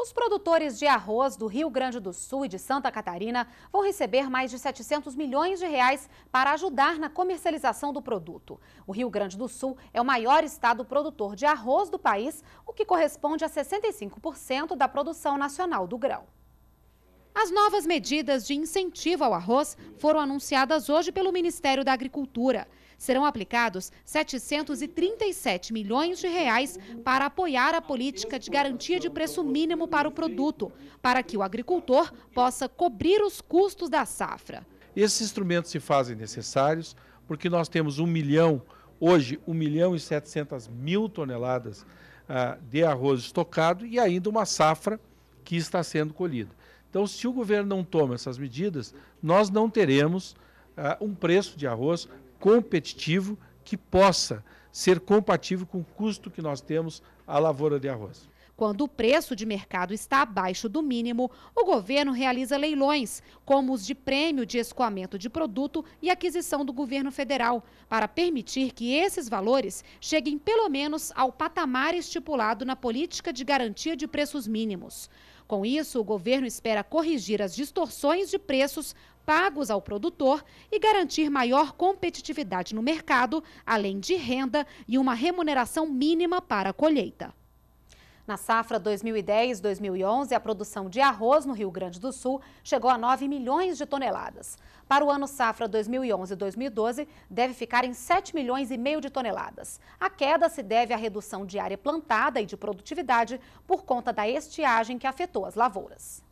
Os produtores de arroz do Rio Grande do Sul e de Santa Catarina vão receber mais de 700 milhões de reais para ajudar na comercialização do produto. O Rio Grande do Sul é o maior estado produtor de arroz do país, o que corresponde a 65% da produção nacional do grão. As novas medidas de incentivo ao arroz foram anunciadas hoje pelo Ministério da Agricultura serão aplicados 737 milhões de reais para apoiar a política de garantia de preço mínimo para o produto, para que o agricultor possa cobrir os custos da safra. Esses instrumentos se fazem necessários porque nós temos um milhão, hoje, 1 milhão e 700 mil toneladas ah, de arroz estocado e ainda uma safra que está sendo colhida. Então, se o governo não toma essas medidas, nós não teremos uh, um preço de arroz competitivo que possa ser compatível com o custo que nós temos à lavoura de arroz. Quando o preço de mercado está abaixo do mínimo, o governo realiza leilões, como os de prêmio de escoamento de produto e aquisição do governo federal, para permitir que esses valores cheguem pelo menos ao patamar estipulado na política de garantia de preços mínimos. Com isso, o governo espera corrigir as distorções de preços pagos ao produtor e garantir maior competitividade no mercado, além de renda e uma remuneração mínima para a colheita. Na safra 2010-2011, a produção de arroz no Rio Grande do Sul chegou a 9 milhões de toneladas. Para o ano safra 2011-2012, deve ficar em 7 milhões e meio de toneladas. A queda se deve à redução de área plantada e de produtividade por conta da estiagem que afetou as lavouras.